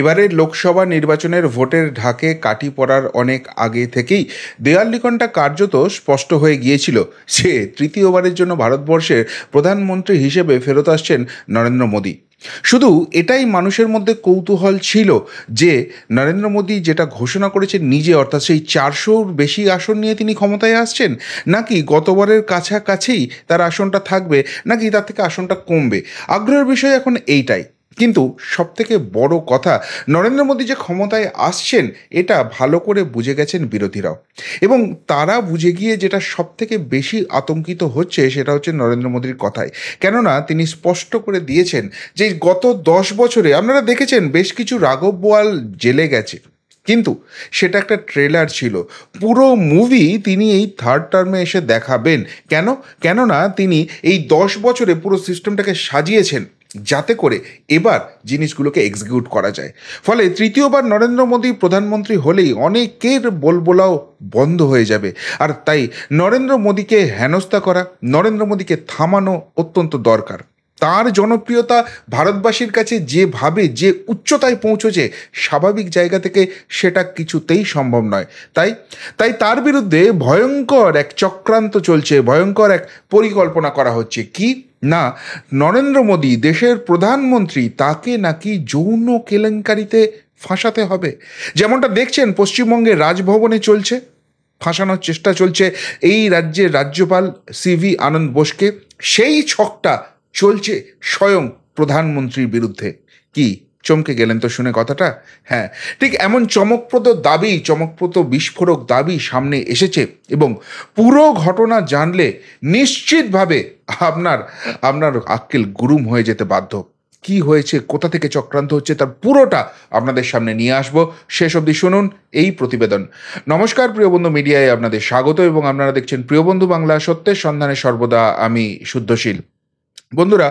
এবারের লোকসভা নির্বাচনের ভোটের ঢাকে কাটি পড়ার অনেক আগে থেকেই দেয়াল লিখনটা কার্যত স্পষ্ট হয়ে গিয়েছিল সে তৃতীয়বারের জন্য ভারতবর্ষের প্রধানমন্ত্রী হিসেবে ফেরত আসছেন নরেন্দ্র মোদী শুধু এটাই মানুষের মধ্যে কৌতূহল ছিল যে নরেন্দ্র মোদী যেটা ঘোষণা করেছেন নিজে অর্থাৎ সেই চারশোর বেশি আসন নিয়ে তিনি ক্ষমতায় আসছেন নাকি গতবারের কাছাকাছি তার আসনটা থাকবে নাকি তার থেকে আসনটা কমবে আগ্রহের বিষয় এখন এইটাই কিন্তু সবথেকে বড় কথা নরেন্দ্র মোদী যে ক্ষমতায় আসছেন এটা ভালো করে বুঝে গেছেন বিরোধীরাও এবং তারা বুঝে গিয়ে যেটা সবথেকে বেশি আতঙ্কিত হচ্ছে সেটা হচ্ছে নরেন্দ্র মোদীর কথায় কেননা তিনি স্পষ্ট করে দিয়েছেন যে গত দশ বছরে আপনারা দেখেছেন বেশ কিছু রাঘব বোয়াল জেলে গেছে কিন্তু সেটা একটা ট্রেলার ছিল পুরো মুভি তিনি এই থার্ড টার্মে এসে দেখাবেন কেন কেননা তিনি এই দশ বছরে পুরো সিস্টেমটাকে সাজিয়েছেন যাতে করে এবার জিনিসগুলোকে এক্সিকিউট করা যায় ফলে তৃতীয়বার নরেন্দ্র মোদী প্রধানমন্ত্রী হলেই অনেকের বলবোলাও বন্ধ হয়ে যাবে আর তাই নরেন্দ্র মোদীকে হেনস্থা করা নরেন্দ্র মোদীকে থামানো অত্যন্ত দরকার তার জনপ্রিয়তা ভারতবাসীর কাছে যেভাবে যে উচ্চতায় পৌঁছেছে স্বাভাবিক জায়গা থেকে সেটা কিছুতেই সম্ভব নয় তাই তাই তার বিরুদ্ধে ভয়ঙ্কর এক চক্রান্ত চলছে ভয়ঙ্কর এক পরিকল্পনা করা হচ্ছে কি না নরেন্দ্র মোদী দেশের প্রধানমন্ত্রী তাকে নাকি যৌন কেলেঙ্কারিতে ফাঁসাতে হবে যেমনটা দেখছেন পশ্চিমবঙ্গে রাজভবনে চলছে ফাঁসানোর চেষ্টা চলছে এই রাজ্যের রাজ্যপাল সিভি আনন্দ বোসকে সেই ছকটা চলছে স্বয়ং প্রধানমন্ত্রীর বিরুদ্ধে কি চমকে গেলেন তো শুনে কথাটা হ্যাঁ ঠিক এমন চমকপ্রদ দাবি চমকপ্রদ বিস্ফোরক দাবি সামনে এসেছে এবং পুরো ঘটনা জানলে নিশ্চিতভাবে আপনার আপনার আক্কেল গুরুম হয়ে যেতে বাধ্য কি হয়েছে কোথা থেকে চক্রান্ত হচ্ছে তার পুরোটা আপনাদের সামনে নিয়ে আসব শেষ অবধি শুনুন এই প্রতিবেদন নমস্কার প্রিয়বন্ধু মিডিয়ায় আপনাদের স্বাগত এবং আপনারা দেখছেন প্রিয়বন্ধু বাংলা সত্যের সন্ধানে সর্বদা আমি শুদ্ধশীল বন্ধুরা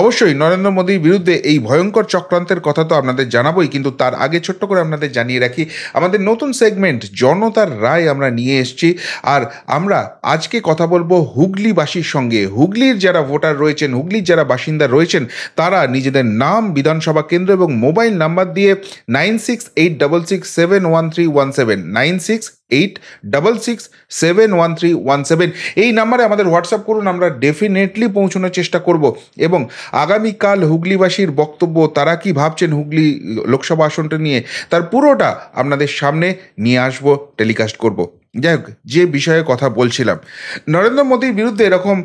অবশ্যই নরেন্দ্র মোদীর বিরুদ্ধে এই ভয়ঙ্কর চক্রান্তের কথা তো আপনাদের জানাবোই কিন্তু তার আগে ছোট্ট করে আপনাদের জানিয়ে রাখি আমাদের নতুন সেগমেন্ট জনতার রায় আমরা নিয়ে এসছি আর আমরা আজকে কথা বলবো হুগলিবাসীর সঙ্গে হুগলির যারা ভোটার রয়েছেন হুগলির যারা বাসিন্দা রয়েছেন তারা নিজেদের নাম বিধানসভা কেন্দ্র এবং মোবাইল নাম্বার দিয়ে nine six eight double six seven one three one seven nine six eight double six seven one three one seven এই নাম্বারে আমাদের হোয়াটসঅ্যাপ করুন আমরা ডেফিনেটলি পৌঁছানোর চেষ্টা করব এবং আগামীকাল হুগলিবাসীর বক্তব্য তারা কি ভাবছেন হুগলি লোকসভা আসনটা নিয়ে তার পুরোটা আপনাদের সামনে নিয়ে আসব টেলিকাস্ট করব যাই হোক যে বিষয়ে কথা বলছিলাম নরেন্দ্র মোদীর বিরুদ্ধে এরকম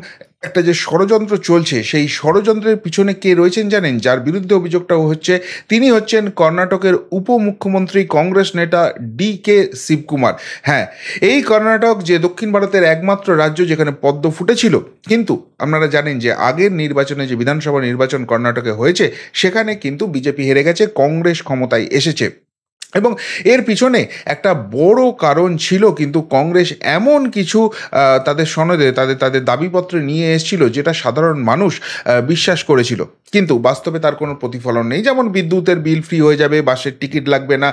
একটা যে ষড়যন্ত্র চলছে সেই ষড়যন্ত্রের পিছনে কে রয়েছেন জানেন যার বিরুদ্ধে অভিযোগটা হচ্ছে তিনি হচ্ছেন কর্ণাটকের উপমুখ্যমন্ত্রী কংগ্রেস নেতা ডি কে শিবকুমার হ্যাঁ এই কর্ণাটক যে দক্ষিণ ভারতের একমাত্র রাজ্য যেখানে পদ্ম ফুটেছিল কিন্তু আপনারা জানেন যে আগের নির্বাচনে যে বিধানসভা নির্বাচন কর্ণাটকে হয়েছে সেখানে কিন্তু বিজেপি হেরে গেছে কংগ্রেস ক্ষমতায় এসেছে এবং এর পিছনে একটা বড় কারণ ছিল কিন্তু কংগ্রেস এমন কিছু তাদের সনদে তাদের তাদের দাবিপত্রে নিয়ে এসেছিল যেটা সাধারণ মানুষ বিশ্বাস করেছিল কিন্তু বাস্তবে তার কোনো প্রতিফলন নেই যেমন বিদ্যুতের বিল ফ্রি হয়ে যাবে বাসের টিকিট লাগবে না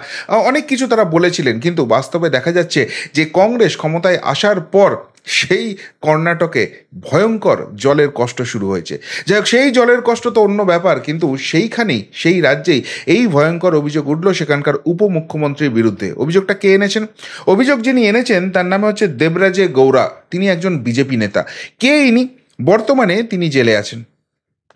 অনেক কিছু তারা বলেছিলেন কিন্তু বাস্তবে দেখা যাচ্ছে যে কংগ্রেস ক্ষমতায় আসার পর সেই কর্ণাটকে ভয়ঙ্কর জলের কষ্ট শুরু হয়েছে যাই হোক সেই জলের কষ্ট তো অন্য ব্যাপার কিন্তু সেইখানেই সেই রাজ্যেই এই ভয়ঙ্কর অভিযোগ উঠল সেখানকার উপমুখ্যমন্ত্রীর বিরুদ্ধে অভিযোগটা কে এনেছেন অভিযোগ যিনি এনেছেন তার নামে হচ্ছে দেবরাজে গৌরা তিনি একজন বিজেপি নেতা কে ইনি বর্তমানে তিনি জেলে আছেন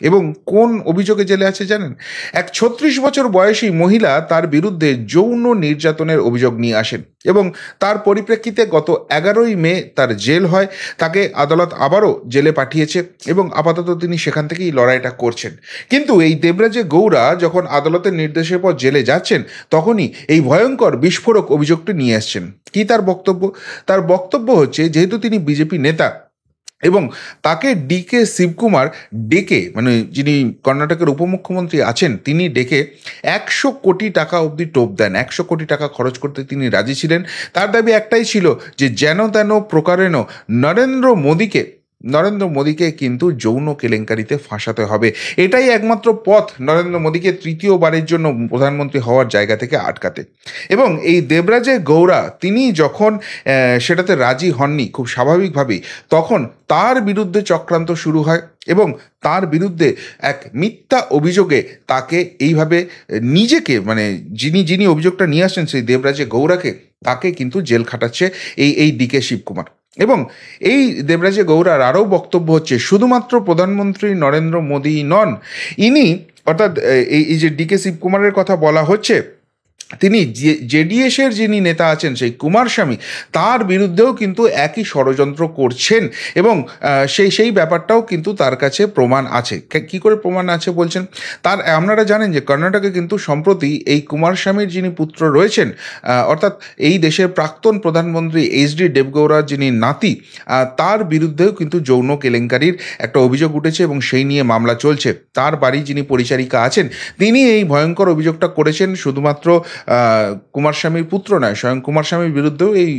এবং কোন অভিযোগে জেলে আছে জানেন এক ছত্রিশ বছর বয়সী মহিলা তার বিরুদ্ধে যৌন নির্যাতনের অভিযোগ নিয়ে আসেন এবং তার পরিপ্রেক্ষিতে গত এগারোই মে তার জেল হয় তাকে আদালত আবারও জেলে পাঠিয়েছে এবং আপাতত তিনি সেখান থেকেই লড়াইটা করছেন কিন্তু এই দেবরাজে গৌরা যখন আদালতের নির্দেশের পর জেলে যাচ্ছেন তখনই এই ভয়ঙ্কর বিস্ফোরক অভিযোগটি নিয়ে আসছেন কি তার বক্তব্য তার বক্তব্য হচ্ছে যেহেতু তিনি বিজেপি নেতা এবং তাকে ডি কে শিবকুমার ডেকে মানে যিনি কর্ণাটকের উপমুখ্যমন্ত্রী আছেন তিনি ডেকে একশো কোটি টাকা অবধি টোপ দেন একশো কোটি টাকা খরচ করতে তিনি রাজি ছিলেন তার দাবি একটাই ছিল যে যেন তেন প্রকারেণ নরেন্দ্র মোদীকে নরেন্দ্র মোদীকে কিন্তু যৌন কেলেঙ্কারিতে ফাঁসাতে হবে এটাই একমাত্র পথ নরেন্দ্র মোদীকে তৃতীয়বারের জন্য প্রধানমন্ত্রী হওয়ার জায়গা থেকে আটকাতে এবং এই দেবরাজে গৌড়া তিনি যখন সেটাতে রাজি হননি খুব স্বাভাবিকভাবেই তখন তার বিরুদ্ধে চক্রান্ত শুরু হয় এবং তার বিরুদ্ধে এক মিথ্যা অভিযোগে তাকে এইভাবে নিজেকে মানে যিনি যিনি অভিযোগটা নিয়ে আসছেন সেই দেবরাজে গৌড়াকে তাকে কিন্তু জেল খাটাচ্ছে এই এই ডিকে শিবকুমার এবং এই দেবরাজে গৌড়ার আরও বক্তব্য হচ্ছে শুধুমাত্র প্রধানমন্ত্রী নরেন্দ্র মোদী নন ইনি অর্থাৎ এই যে ডি কে শিবকুমারের কথা বলা হচ্ছে তিনি জেডিএসের যিনি নেতা আছেন সেই কুমার স্বামী তার বিরুদ্ধেও কিন্তু একই ষড়যন্ত্র করছেন এবং সেই সেই ব্যাপারটাও কিন্তু তার কাছে প্রমাণ আছে কি করে প্রমাণ আছে বলছেন তার আপনারা জানেন যে কর্ণাটকে কিন্তু সম্প্রতি এই কুমার স্বামীর যিনি পুত্র রয়েছেন অর্থাৎ এই দেশের প্রাক্তন প্রধানমন্ত্রী এইচ ডি দেবগৌড়ার যিনি নাতি তার বিরুদ্ধেও কিন্তু যৌন কেলেঙ্কারির একটা অভিযোগ উঠেছে এবং সেই নিয়ে মামলা চলছে তার বাড়ি যিনি পরিচারিকা আছেন তিনি এই ভয়ঙ্কর অভিযোগটা করেছেন শুধুমাত্র কুমার স্বামীর পুত্র নয় স্বয়ং কুমার স্বামীর বিরুদ্ধেও এই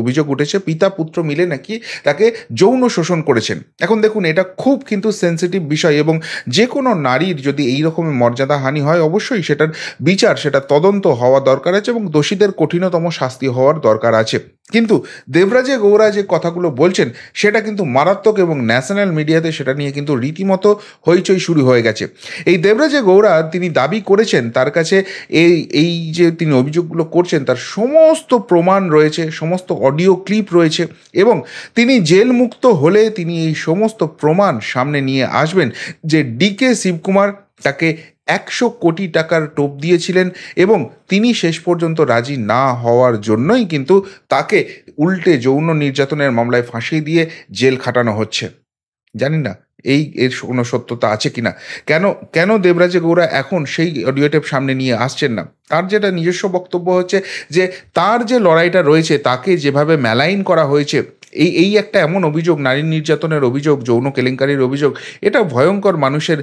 অভিযোগ উঠেছে পিতা পুত্র মিলে নাকি তাকে যৌন শোষণ করেছেন এখন দেখুন এটা খুব কিন্তু সেন্সিটিভ বিষয় এবং যে কোনো নারীর যদি এই রকমের মর্যাদা হানি হয় অবশ্যই সেটার বিচার সেটা তদন্ত হওয়া দরকার আছে এবং দোষীদের কঠিনতম শাস্তি হওয়ার দরকার আছে কিন্তু দেবরাজে গৌরা যে কথাগুলো বলছেন সেটা কিন্তু মারাত্মক এবং ন্যাশনাল মিডিয়াতে সেটা নিয়ে কিন্তু রীতিমতো হইচই শুরু হয়ে গেছে এই দেবরাজে গৌরা তিনি দাবি করেছেন তার কাছে এই এই যে তিনি অভিযোগগুলো করছেন তার সমস্ত প্রমাণ রয়েছে সমস্ত অডিও ক্লিপ রয়েছে এবং তিনি জেলমুক্ত হলে তিনি এই সমস্ত প্রমাণ সামনে নিয়ে আসবেন যে ডিকে শিবকুমার তাকে একশো কোটি টাকার টোপ দিয়েছিলেন এবং তিনি শেষ পর্যন্ত রাজি না হওয়ার জন্যই কিন্তু তাকে উল্টে যৌন নির্যাতনের মামলায় ফাঁসি দিয়ে জেল খাটানো হচ্ছে জানি না এই এর কোনো সত্যতা আছে কি না কেন কেন দেবরাজে গৌড়া এখন সেই অডিও টেপ সামনে নিয়ে আসছেন না তার যেটা নিজস্ব বক্তব্য হচ্ছে যে তার যে লড়াইটা রয়েছে তাকে যেভাবে মেলাইন করা হয়েছে এই এই একটা এমন অভিযোগ নারী নির্যাতনের অভিযোগ যৌন কেলেঙ্কারির অভিযোগ এটা ভয়ঙ্কর মানুষের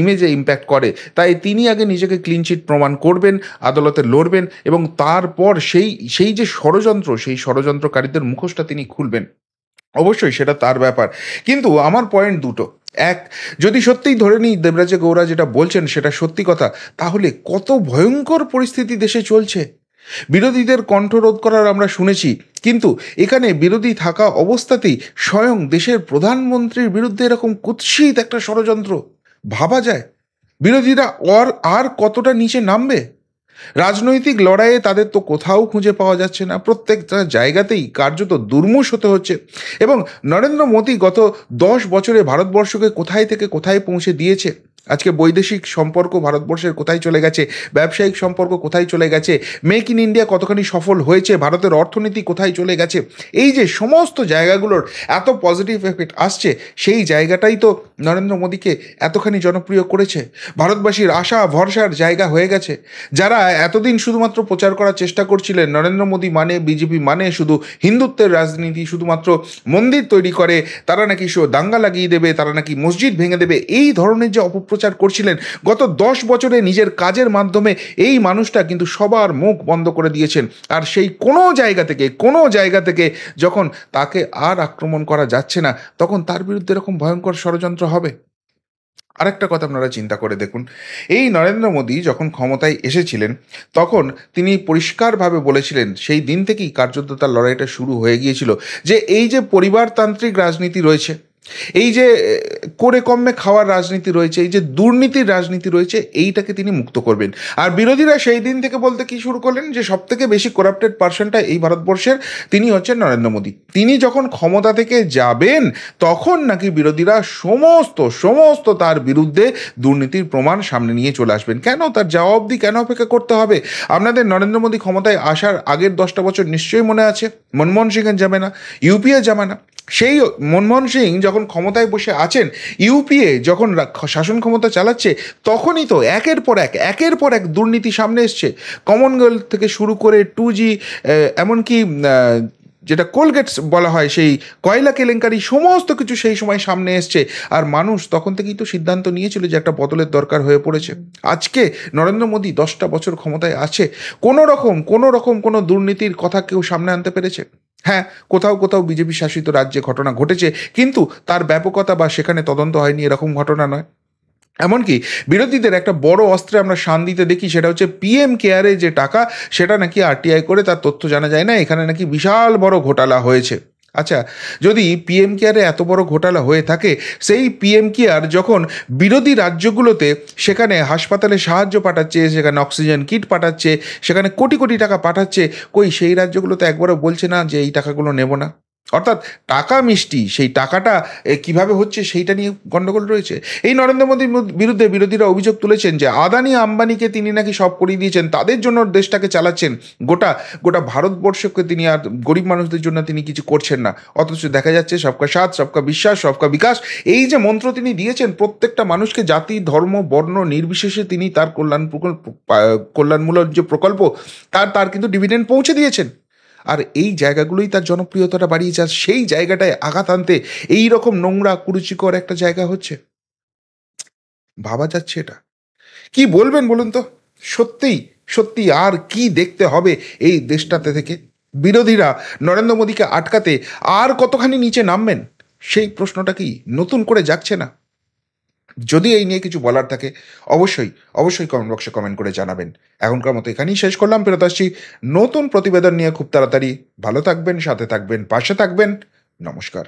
ইমেজে ইম্প্যাক্ট করে তাই তিনি আগে নিজেকে ক্লিনচিট প্রমাণ করবেন আদালতে লড়বেন এবং তারপর সেই সেই যে ষড়যন্ত্র সেই ষড়যন্ত্রকারীদের মুখোশটা তিনি খুলবেন অবশ্যই সেটা তার ব্যাপার কিন্তু আমার পয়েন্ট দুটো এক যদি সত্যিই ধরে নিই দেবরাজে গৌরা যেটা বলছেন সেটা সত্যি কথা তাহলে কত ভয়ঙ্কর পরিস্থিতি দেশে চলছে বিরোধীদের কণ্ঠরোধ করার আমরা শুনেছি কিন্তু এখানে বিরোধী থাকা অবস্থাতেই স্বয়ং দেশের প্রধানমন্ত্রীর বিরুদ্ধে এরকম কুৎসিত একটা ষড়যন্ত্র ভাবা যায় বিরোধীরা আর আর কতটা নিচে নামবে রাজনৈতিক লড়াইয়ে তাদের তো কোথাও খুঁজে পাওয়া যাচ্ছে না প্রত্যেকটা জায়গাতেই কার্যত দুর্মুষ হতে হচ্ছে এবং নরেন্দ্র মোদী গত দশ বছরে ভারতবর্ষকে কোথায় থেকে কোথায় পৌঁছে দিয়েছে আজকে বৈদেশিক সম্পর্ক ভারতবর্ষের কোথায় চলে গেছে ব্যবসায়িক সম্পর্ক কোথায় চলে গেছে মেক ইন ইন্ডিয়া কতখানি সফল হয়েছে ভারতের অর্থনীতি কোথায় চলে গেছে এই যে সমস্ত জায়গাগুলোর এত পজিটিভ এফেক্ট আসছে সেই জায়গাটাই তো নরেন্দ্র মোদীকে এতখানি জনপ্রিয় করেছে ভারতবাসীর আশা ভরসার জায়গা হয়ে গেছে যারা এতদিন শুধুমাত্র প্রচার করার চেষ্টা করছিলেন নরেন্দ্র মোদী মানে বিজেপি মানে শুধু হিন্দুত্বের রাজনীতি শুধুমাত্র মন্দির তৈরি করে তারা নাকি সে দাঙ্গা লাগিয়ে দেবে তারা নাকি মসজিদ ভেঙে দেবে এই ধরনের যে অপপ্রচার করছিলেন গত দশ বছরে নিজের কাজের মাধ্যমে এই মানুষটা কিন্তু সবার মুখ বন্ধ করে দিয়েছেন আর সেই কোনো জায়গা থেকে কোনো জায়গা থেকে যখন তাকে আর আক্রমণ করা যাচ্ছে না তখন তার বিরুদ্ধে এরকম ভয়ঙ্কর ষড়যন্ত্র হবে আরেকটা কথা আপনারা চিন্তা করে দেখুন এই নরেন্দ্র মোদী যখন ক্ষমতায় এসেছিলেন তখন তিনি পরিষ্কারভাবে বলেছিলেন সেই দিন থেকেই কার্যত তার লড়াইটা শুরু হয়ে গিয়েছিল যে এই যে পরিবারতান্ত্রিক রাজনীতি রয়েছে এই যে করে কমে খাওয়ার রাজনীতি রয়েছে এই যে দুর্নীতির রাজনীতি রয়েছে এইটাকে তিনি মুক্ত করবেন আর বিরোধীরা সেই দিন থেকে বলতে কি শুরু করলেন যে সব থেকে বেশি করাপ্টেড পার্সনটা এই ভারতবর্ষের তিনি হচ্ছেন নরেন্দ্র মোদী তিনি যখন ক্ষমতা থেকে যাবেন তখন নাকি বিরোধীরা সমস্ত সমস্ত তার বিরুদ্ধে দুর্নীতির প্রমাণ সামনে নিয়ে চলে আসবেন কেন তার জবাব অবধি কেন অপেক্ষা করতে হবে আপনাদের নরেন্দ্র মোদী ক্ষমতায় আসার আগের দশটা বছর নিশ্চয়ই মনে আছে মনমোহন সিংহের জামানা ইউপিএ জামানা সেই মনমোহন সিং যখন ক্ষমতায় বসে আছেন ইউপিএ যখন শাসন ক্ষমতা চালাচ্ছে তখনই তো একের পর এক একের পর এক দুর্নীতি সামনে এসছে কমনওয়েলথ থেকে শুরু করে টু জি এমনকি যেটা কোলগেটস বলা হয় সেই কয়লা কেলেঙ্কারি সমস্ত কিছু সেই সময় সামনে এসছে আর মানুষ তখন থেকেই তো সিদ্ধান্ত নিয়েছিল যে একটা বদলের দরকার হয়ে পড়েছে আজকে নরেন্দ্র মোদী দশটা বছর ক্ষমতায় আছে কোনো রকম কোনো রকম কোনো দুর্নীতির কথা কেউ সামনে আনতে পেরেছে হ্যাঁ কোথাও কোথাও বিজেপি শাসিত রাজ্যে ঘটনা ঘটেছে কিন্তু তার ব্যাপকতা বা সেখানে তদন্ত হয়নি এরকম ঘটনা নয় এমনকি বিরোধীদের একটা বড় অস্ত্রে আমরা শান দিতে দেখি সেটা হচ্ছে পিএম কেয়ারে যে টাকা সেটা নাকি আরটিআই করে তার তথ্য জানা যায় না এখানে নাকি বিশাল বড় ঘোটালা হয়েছে আচ্ছা যদি পিএম কেয়ারে এত বড় ঘোটালা হয়ে থাকে সেই পিএম কেয়ার যখন বিরোধী রাজ্যগুলোতে সেখানে হাসপাতালে সাহায্য পাঠাচ্ছে সেখানে অক্সিজেন কিট পাঠাচ্ছে সেখানে কোটি কোটি টাকা পাঠাচ্ছে কই সেই রাজ্যগুলো তো একবারও বলছে না যে এই টাকাগুলো নেব না অর্থাৎ টাকা মিষ্টি সেই টাকাটা কিভাবে হচ্ছে সেইটা নিয়ে গণ্ডগোল রয়েছে এই নরেন্দ্র মোদীর বিরুদ্ধে বিরোধীরা অভিযোগ তুলেছেন যে আদানি আম্বানিকে তিনি নাকি সব করিয়ে দিয়েছেন তাদের জন্য দেশটাকে চালাচ্ছেন গোটা গোটা ভারতবর্ষকে তিনি আর গরিব মানুষদের জন্য তিনি কিছু করছেন না অথচ দেখা যাচ্ছে সবকা সাথ সবকা বিশ্বাস সবকা বিকাশ এই যে মন্ত্র তিনি দিয়েছেন প্রত্যেকটা মানুষকে জাতি ধর্ম বর্ণ নির্বিশেষে তিনি তার কল্যাণ কল্যাণমূলক যে প্রকল্প তার তার কিন্তু ডিভিডেন্ড পৌঁছে দিয়েছেন আর এই জায়গাগুলোই তার জনপ্রিয়তাটা বাড়িয়েছে আর সেই জায়গাটায় আঘাত আনতে এই রকম নোংরা কুরুচিকর একটা জায়গা হচ্ছে ভাবা যাচ্ছে এটা কি বলবেন বলুন তো সত্যিই সত্যি আর কি দেখতে হবে এই দেশটাতে থেকে বিরোধীরা নরেন্দ্র মোদীকে আটকাতে আর কতখানি নিচে নামবেন সেই প্রশ্নটা কি নতুন করে যাচ্ছে না যদি এই নিয়ে কিছু বলার থাকে অবশ্যই অবশ্যই কমেন্ট বক্সে কমেন্ট করে জানাবেন এখনকার মতো এখানেই শেষ করলাম ফেরত আসছি নতুন প্রতিবেদন নিয়ে খুব তাড়াতাড়ি ভালো থাকবেন সাথে থাকবেন পাশে থাকবেন নমস্কার